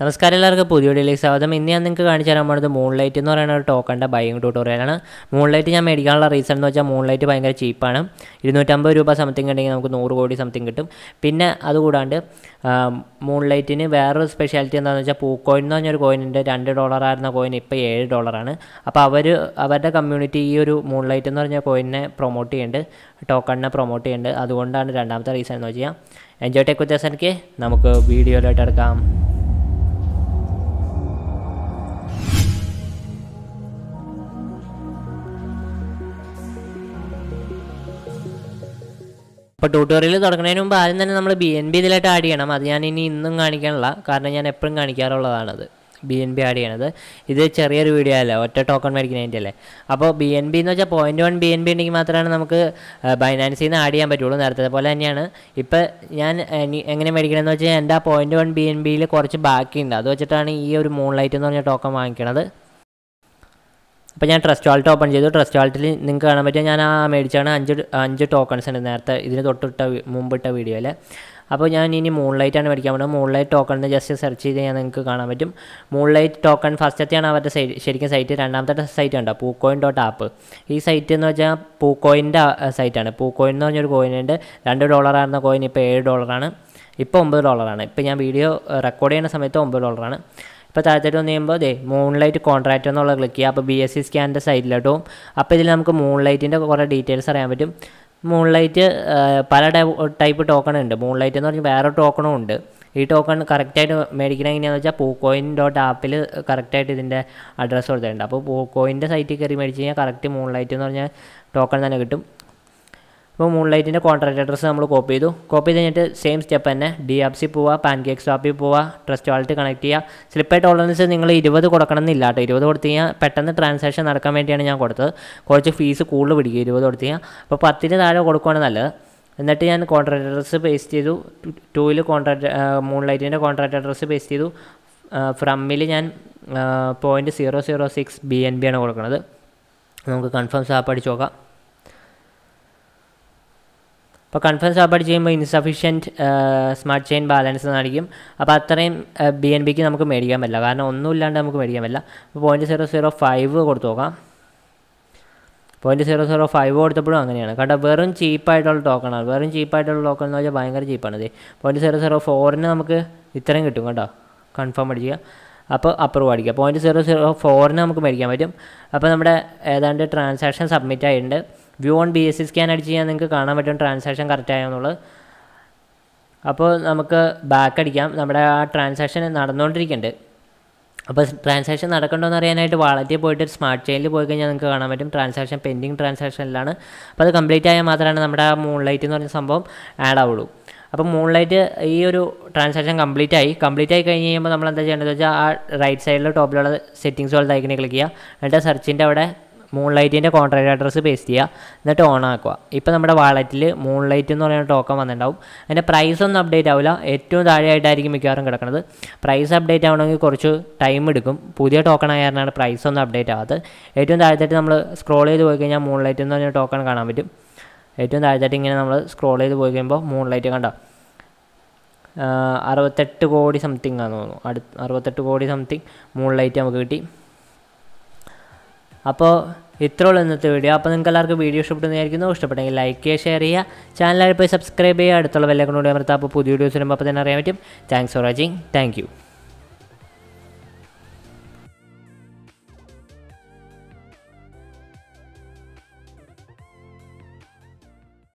നമസ്കാരം എല്ലാവർക്കും പുതിയ വീഡിയോയിലേക്ക് സ്വാഗതം ഇന്ന് ഞാൻ നിങ്ങൾക്ക് കാണിച്ചു തരാൻ പോകുന്നത് മൂൺലൈറ്റ് എന്ന് പറയുന്ന ഒരു ടോക്കണിൻ്റെ ബൈങ് ട്യൂട്ടോറിയലാണ് മൂൺലൈറ്റ് ഞാൻ മേടിക്കാനുള്ള റീസൺ എന്ന് വെച്ചാൽ മൂൺലൈറ്റ് ഭയങ്കര ചീപ്പാണ് ഇരുന്നൂറ്റമ്പത് രൂപ സംതിങ് ഉണ്ടെങ്കിൽ നമുക്ക് നൂറ് കോടി സംതിങ് കിട്ടും പിന്നെ അതുകൂടാണ്ട് മൂൺലൈറ്റിന് വേറൊരു സ്പെഷ്യാലിറ്റി എന്താണെന്ന് വെച്ചാൽ പൂക്കോയിൻ എന്ന് പറഞ്ഞൊരു കോയിനുണ്ട് രണ്ട് ആയിരുന്ന കോയിൻ ഇപ്പോൾ ഏഴ് ഡോളറാണ് അപ്പോൾ അവർ അവരുടെ കമ്മ്യൂണിറ്റി ഈ ഒരു മൂൺലൈറ്റ് എന്ന് പറഞ്ഞ കോയിനെ പ്രൊമോട്ട് ചെയ്യുന്നുണ്ട് ടോക്കണിനെ പ്രൊമോട്ട് ചെയ്യുന്നുണ്ട് അതുകൊണ്ടാണ് രണ്ടാമത്തെ റീസൺ എന്ന് വെച്ചാൽ എൻജോയ് ടെക് വ്യത്യാസം എനിക്ക് നമുക്ക് വീഡിയോയിലോട്ട് എടുക്കാം അപ്പോൾ ട്യൂട്ടോറിയൽ തുടങ്ങുന്നതിന് മുമ്പ് ആദ്യം തന്നെ നമ്മൾ ബി എൻ ബി ഇതിലായിട്ട് ആഡ് ചെയ്യണം അത് ഞാൻ ഇനി ഇന്നും കാണിക്കാനുള്ള കാരണം ഞാൻ എപ്പോഴും കാണിക്കാറുള്ളതാണത് ബി എൻ ബി ആഡ് ചെയ്യണത് ഇത് ചെറിയൊരു വീഡിയോ അല്ല ഒറ്റ ടോക്കൺ മേടിക്കുന്നതിൻ്റെ അല്ലേ അപ്പോൾ ബി എൻ ബി എന്ന് വെച്ചാൽ point one B N B ഉണ്ടെങ്കിൽ മാത്രമാണ് നമുക്ക് ബൈനാൻസിൽ നിന്ന് ആഡ് ചെയ്യാൻ പറ്റുള്ളൂ നേരത്തെ പോലെ തന്നെയാണ് ഇപ്പോൾ ഞാൻ എങ്ങനെ മേടിക്കണമെന്ന് വെച്ചാൽ എൻ്റെ ആ പോയിൻറ്റ് വൺ ബി എൻ ബിയിൽ കുറച്ച് ബാക്കിയുണ്ട് അത് വെച്ചിട്ടാണ് ഈ ഒരു മൂൺ ലൈറ്റ് എന്ന് പറഞ്ഞ ടോക്കൺ വാങ്ങിക്കണത് അപ്പോൾ ഞാൻ ട്രസ്റ്റ് വാൾട്ട് ഓപ്പൺ ചെയ്തു ട്രസ്റ്റ് വാൾട്ടിൽ നിങ്ങൾക്ക് കാണാൻ പറ്റുക ഞാൻ ആ മേടിച്ചാണ് അഞ്ച് അഞ്ച് ടോക്കൺസ് ഉണ്ട് നേരത്തെ ഇതിന് തൊട്ടിട്ട മുമ്പിട്ട വീഡിയോയിൽ അപ്പോൾ ഞാൻ ഇനി മൂൺലൈറ്റാണ് മേടിക്കാൻ പോകുന്നത് മൂൺലൈറ്റ് ടോക്കണിന് ജസ്റ്റ് സെർച്ച് ചെയ്ത് ഞാൻ നിങ്ങൾക്ക് കാണാൻ പറ്റും മൂൺലൈറ്റ് ടോക്കൺ ഫസ്റ്റത്തെയാണ് അവരുടെ സൈറ്റ് ശരിക്കും സൈറ്റ് രണ്ടാമത്തെ സൈറ്റ് ഉണ്ടോ പൂക്കോയിൻ ഡോട്ട് ആപ്പ് ഈ സൈറ്റ് എന്ന് വെച്ചാൽ പൂക്കോയിൻ്റെ സൈറ്റാണ് പൂക്കോയിൻ എന്ന് പറഞ്ഞൊരു ഉണ്ട് രണ്ട് ഡോളറായിരുന്ന കോയിൻ ഇപ്പോൾ ഏഴ് ഡോളറാണ് ഇപ്പോൾ ഒമ്പത് ഡോളറാണ് ഇപ്പോൾ ഞാൻ വീഡിയോ റെക്കോർഡ് ചെയ്യുന്ന സമയത്ത് ഒമ്പത് ഡോളറാണ് അപ്പോൾ താഴത്തോട്ട് വന്നു കഴിയുമ്പോൾ അതെ മൂൺലൈറ്റ് കോൺട്രാക്റ്റ് എന്നുള്ള ക്ലിക്ക് ചെയ്യുക അപ്പോൾ ബി എസ് സി സ്കാനിൻ്റെ സൈഡിലോട്ട് പോകും അപ്പോൾ ഇതിൽ നമുക്ക് മൂൺലൈറ്റിൻ്റെ കുറേ ഡീറ്റെയിൽസ് അറിയാൻ പറ്റും മൂൺലൈറ്റ് പല ടൈപ്പ് ടോക്കൺ ഉണ്ട് മൂൺലൈറ്റ് എന്ന് പറഞ്ഞാൽ വേറെ ടോക്കണും ഉണ്ട് ഈ ടോക്കൺ കറക്റ്റായിട്ട് മേടിക്കണം എങ്ങനെയാണെന്ന് വെച്ചാൽ പൂക്കോയിൻ ഡോട്ട് ആപ്പിൽ കറക്റ്റായിട്ട് ഇതിൻ്റെ അഡ്രസ്സ് കൊടുത്തിട്ടുണ്ട് അപ്പോൾ പൂക്കോയിൻ്റെ സൈറ്റിൽ കയറി മേടിച്ച് കഴിഞ്ഞാൽ കറക്റ്റ് മൂൺലൈറ്റ് എന്ന് പറഞ്ഞാൽ ടോക്കൺ തന്നെ കിട്ടും ഇപ്പോൾ മൂൺലൈറ്റിൻ്റെ കോൺട്രാക്ട് അഡ്രസ്സ് നമ്മൾ കോപ്പി ചെയ്തു കോപ്പി ചെയ്ത് കഴിഞ്ഞിട്ട് സെയിം സ്റ്റെപ്പ് തന്നെ ഡി എഫ് സി പോവുക പാൻകേക്ക് ഷോപ്പിൽ പോവുക ട്രസ്റ്റ് വാളറ്റ് കണക്ട് ചെയ്യുക സ്ലിപ്പ് ടോളറൻസ് നിങ്ങൾ ഇരുപത് കൊടുക്കണം എന്നില്ല കേട്ടോ ഇരുപത് കൊടുത്തു കഴിഞ്ഞാൽ പെട്ടെന്ന് ട്രാൻസാക്ഷൻ നടക്കാൻ വേണ്ടിയാണ് ഞാൻ കൊടുത്തത് കുറച്ച് ഫീസ് കൂടുതൽ പിടിക്കുക ഇരുപത് കൊടുത്തു കഴിഞ്ഞാൽ അപ്പോൾ പത്തിന് താഴെ കൊടുക്കുകയാണ് നല്ലത് എന്നിട്ട് ഞാൻ കോൺട്രാക്ട് അഡ്രസ്സ് പേസ്റ്റ് ചെയ്തു ടൂയിൽ കോൺട്രാക്ട് മൂൺലൈറ്റിൻ്റെ കോൺട്രാക്ട് അഡ്രസ്സ് പേസ്റ്റ് ചെയ്തു ഫ്രമ്മിൽ ഞാൻ point zero zero six B N B ആണ് കൊടുക്കുന്നത് നമുക്ക് കൺഫേം സാപ്പ് അടിച്ച് നോക്കാം അപ്പോൾ കൺഫേം ഓപ്പറേറ്റ് ചെയ്യുമ്പോൾ ഇൻസഫിഷ്യൻറ്റ് സ്മാർട്ട് ചെയിൻ ബാലൻസ് കാണിക്കും അപ്പോൾ അത്രയും ബി എൻ ബിക്ക് നമുക്ക് മേടിക്കാൻ പറ്റില്ല കാരണം ഒന്നുമില്ലാണ്ട് നമുക്ക് മേടിക്കാൻ പറ്റില്ല അപ്പോൾ പോയിൻറ്റ് സീറോ സീറോ ഫൈവ് കൊടുത്തു നോക്കാം പോയിൻറ്റ് സീറോ സീറോ ഫൈവ് കൊടുത്തപ്പോഴും അങ്ങനെയാണ് കേട്ടോ വെറും ചീപ്പായിട്ടുള്ള ടോക്കണാണ് വെറും ചീപ്പായിട്ടുള്ള ടോക്കൺ എന്ന് വെച്ചാൽ ഭയങ്കര ചീപ്പാണ് ഇത് പോയിൻറ്റ് സീറോ സീറോ ഫോറിന് നമുക്ക് ഇത്രയും കിട്ടും കേട്ടോ കൺഫേം അടിക്കുക അപ്പോൾ അപ്രൂവ് അടിക്കുക പോയിൻറ്റ് സീറോ സീറോ ഫോറിന് നമുക്ക് മേടിക്കാൻ പറ്റും അപ്പോൾ നമ്മുടെ ഏതാണ്ട് ട്രാൻസാക്ഷൻ സബ്മിറ്റ് ആയിട്ടുണ്ട് view on B S C scan അടിച്ച് കഴിഞ്ഞാൽ നിങ്ങൾക്ക് കാണാൻ പറ്റും ട്രാൻസാക്ഷൻ കറക്റ്റ് ആയോ അപ്പോൾ നമുക്ക് ബാക്ക് അടിക്കാം നമ്മുടെ ആ ട്രാൻസാക്ഷൻ നടന്നുകൊണ്ടിരിക്കുന്നുണ്ട് അപ്പോൾ ട്രാൻസാക്ഷൻ നടക്കണ്ടോയെന്ന് അറിയാനായിട്ട് വാളറ്റിൽ പോയിട്ട് ഒരു സ്മാർട്ട് ചെയിനിൽ പോയി കഴിഞ്ഞാൽ നിങ്ങൾക്ക് കാണാൻ പറ്റും ട്രാൻസാക്ഷൻ പെൻഡിങ് ട്രാൻസാക്ഷനിലാണ് അപ്പോൾ അത് കംപ്ലീറ്റ് ആയാൽ മാത്രമാണ് നമ്മുടെ ആ മൂൺലൈറ്റ് എന്ന് പറഞ്ഞ സംഭവം ആഡ് ആവുള്ളൂ അപ്പോൾ മൂൺലൈറ്റ് ഈ ഒരു ട്രാൻസാക്ഷൻ കംപ്ലീറ്റ് ആയി കംപ്ലീറ്റ് ആയി കഴിഞ്ഞ് കഴിയുമ്പോൾ നമ്മൾ എന്താ ചെയ്യേണ്ടതെന്ന് വെച്ചാൽ ആ റൈറ്റ് സൈഡിൽ ടോപ്പിലുള്ള സെറ്റിങ്സ് ഐക്കണി ക്ലിക്ക് ചെയ്യുക എന്നിട്ട് സെർച്ചിൻ്റെ അവിടെ മൂൺലൈറ്റിൻ്റെ കോൺട്രാക്ട് അഡ്രസ്സ് പേസ്റ്റ് ചെയ്യുക എന്നിട്ട് ഓൺ ആക്കുക ഇപ്പോൾ നമ്മുടെ വാളറ്റിൽ മൂൺലൈറ്റ് എന്ന് പറയുന്ന ടോക്കൺ വന്നിട്ടുണ്ടാവും അതിൻ്റെ പ്രൈസ് ഒന്നും അപ്ഡേറ്റ് ആവില്ല ഏറ്റവും താഴെയായിട്ടായിരിക്കും മിക്കവാറും കിടക്കുന്നത് പ്രൈസ് അപ്ഡേറ്റ് ആവണമെങ്കിൽ കുറച്ച് ടൈം എടുക്കും പുതിയ ടോക്കൺ ആയതാണ് പ്രൈസ് ഒന്നും അപ്ഡേറ്റ് ആവാത്തത് ഏറ്റവും താഴത്തായിട്ട് നമ്മൾ സ്ക്രോൾ ചെയ്ത് പോയി കഴിഞ്ഞാൽ മൂൺലൈറ്റ് എന്ന് പറഞ്ഞ ടോക്കൺ കാണാൻ പറ്റും ഏറ്റവും താഴത്തായിട്ട് ഇങ്ങനെ നമ്മൾ സ്ക്രോൾ ചെയ്ത് പോയി കഴിയുമ്പോൾ മൂൺലൈറ്റ് കണ്ടോ അറുപത്തെട്ട് കോടി സംതിങ് ആണെന്ന് തോന്നുന്നു അടുത്ത് അറുപത്തെട്ട് കോടി സംതിങ് മൂൺലൈറ്റ് നമുക്ക് കിട്ടി അപ്പോൾ ഉള്ളൂ ഇന്നത്തെ വീഡിയോ അപ്പോൾ നിങ്ങൾക്ക് എല്ലാവർക്കും വീഡിയോ ഇഷ്ടപ്പെടുന്നതായിരിക്കും ഇഷ്ടപ്പെട്ടെങ്കിൽ ലൈക്ക് ചെയ്യുക ഷെയർ ചെയ്യുക ചാനലായി പോയി സബ്സ്ക്രൈബ് ചെയ്യുക അടുത്തുള്ള വെല്ലക്കൊണ്ട് അപ്പോൾ പുതിയ വീഡിയോസ് വരുമ്പോൾ അപ്പോൾ തന്നെ അറിയാൻ പറ്റും താങ്ക്സ് ഫോർ വാച്ചിങ് താങ്ക്